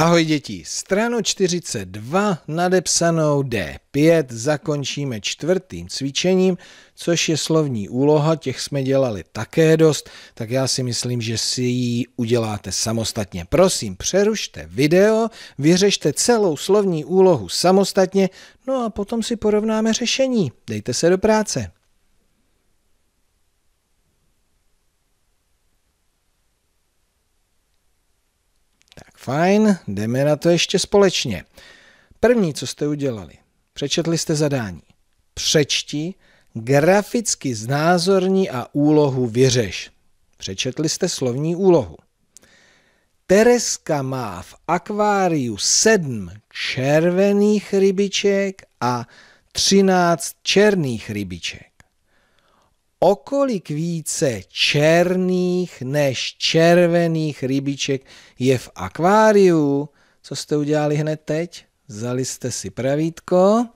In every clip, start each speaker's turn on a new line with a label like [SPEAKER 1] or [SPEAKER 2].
[SPEAKER 1] Ahoj děti, stranu 42 nadepsanou D5 zakončíme čtvrtým cvičením, což je slovní úloha, těch jsme dělali také dost, tak já si myslím, že si ji uděláte samostatně. Prosím, přerušte video, vyřešte celou slovní úlohu samostatně, no a potom si porovnáme řešení. Dejte se do práce. Fajn, jdeme na to ještě společně. První, co jste udělali, přečetli jste zadání. Přečti, graficky znázorní a úlohu vyřeš. Přečetli jste slovní úlohu. Tereska má v akváriu sedm červených rybiček a třináct černých rybiček okolik více černých než červených rybiček je v akváriu. Co jste udělali hned teď? Vzali jste si pravítko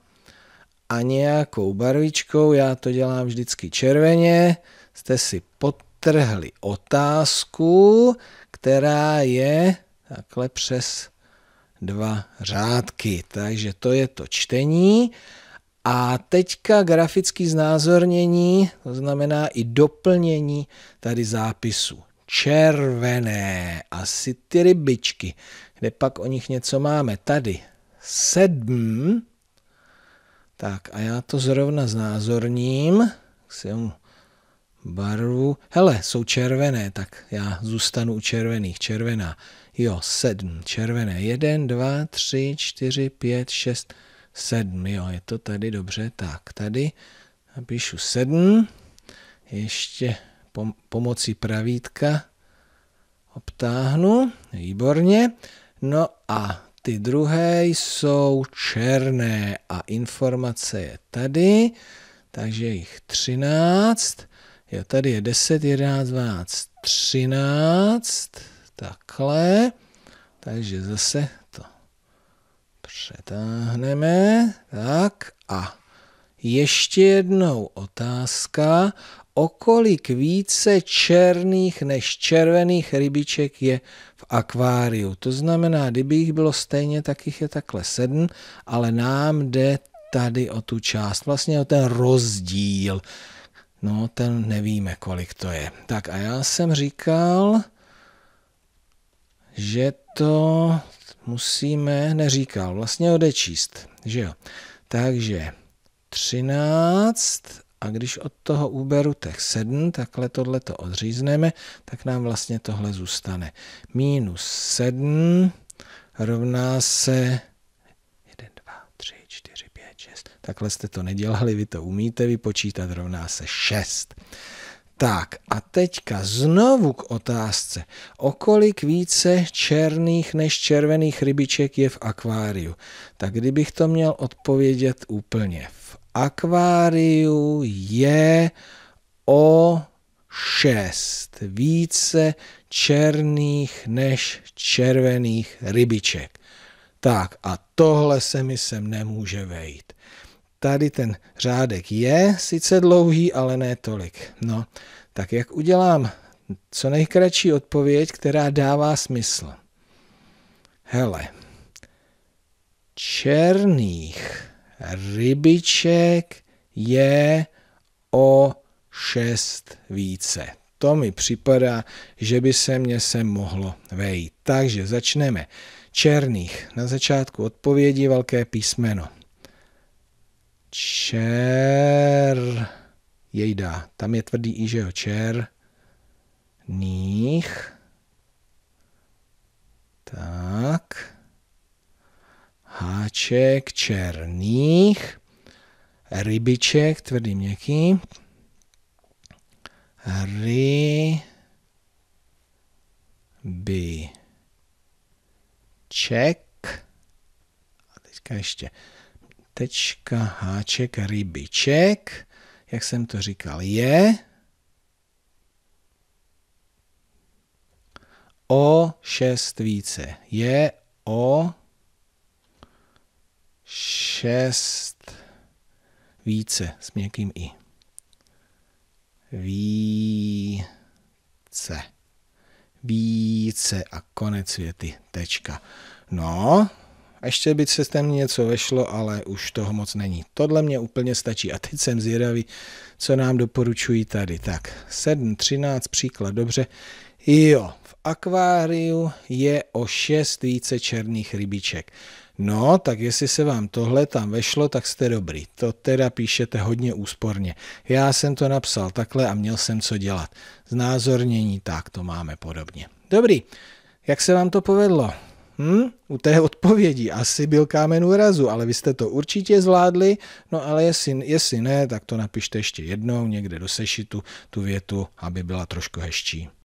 [SPEAKER 1] a nějakou barvičkou, já to dělám vždycky červeně, jste si potrhli otázku, která je takhle přes dva řádky. Takže to je to čtení. A teďka grafické znázornění, to znamená i doplnění tady zápisu. Červené, asi ty rybičky, kde pak o nich něco máme. Tady sedm, tak a já to zrovna znázorním, si mu barvu, hele, jsou červené, tak já zůstanu u červených, červená, jo, sedm, červené, jeden, dva, tři, čtyři, pět, šest, sedm, jo, je to tady dobře, tak tady napíšu sedm, ještě pom pomocí pravítka obtáhnu, výborně, no a ty druhé jsou černé a informace je tady, takže jich třináct, Jo, tady je deset, jedenáct, dvanáct, třináct, Takhle. Takže zase přetáhneme. Tak a ještě jednou otázka, o kolik více černých než červených rybiček je v akváriu. To znamená, kdyby jich bylo stejně, tak jich je takhle sedm, ale nám jde tady o tu část, vlastně o ten rozdíl. No, ten nevíme, kolik to je. Tak a já jsem říkal, že to musíme, neříkal, vlastně odečíst, že jo. Takže 13 a když od toho úberu těch 7, takhle tohle to odřízneme, tak nám vlastně tohle zůstane. Minus 7 rovná se 1, 2, 3, 4, 5, 6. Takhle jste to nedělali, vy to umíte vypočítat, rovná se 6. Tak a teďka znovu k otázce. O kolik více černých než červených rybiček je v akváriu? Tak kdybych to měl odpovědět úplně. V akváriu je o šest více černých než červených rybiček. Tak a tohle se mi sem nemůže vejít tady ten řádek je sice dlouhý, ale ne tolik. No, tak jak udělám co nejkratší odpověď, která dává smysl? Hele, černých rybiček je o šest více. To mi připadá, že by se mě se mohlo vejít. Takže začneme. Černých. Na začátku odpovědi velké písmeno čer, jejda, tam je tvrdý i, že jo, čer, nich, tak, háček černých, rybiček, tvrdý měkký, ry, by, ček, a teďka ještě tečka, háček, rybiček, jak jsem to říkal, je o šest více. Je o šest více s měkkým i. Více. Více a konec věty. Tečka. No, a ještě by se tam něco vešlo, ale už toho moc není. Tohle mě úplně stačí a teď jsem zvědavý, co nám doporučují tady. Tak, 7.13 příklad, dobře. Jo, v akváriu je o 6 více černých rybiček. No, tak jestli se vám tohle tam vešlo, tak jste dobrý. To teda píšete hodně úsporně. Já jsem to napsal takhle a měl jsem co dělat. Znázornění, tak to máme podobně. Dobrý, jak se vám to povedlo? Hm? U té odpovědi asi byl kámen úrazu, ale vy jste to určitě zvládli, no ale jestli, jestli ne, tak to napište ještě jednou někde do sešitu, tu větu, aby byla trošku hezčí.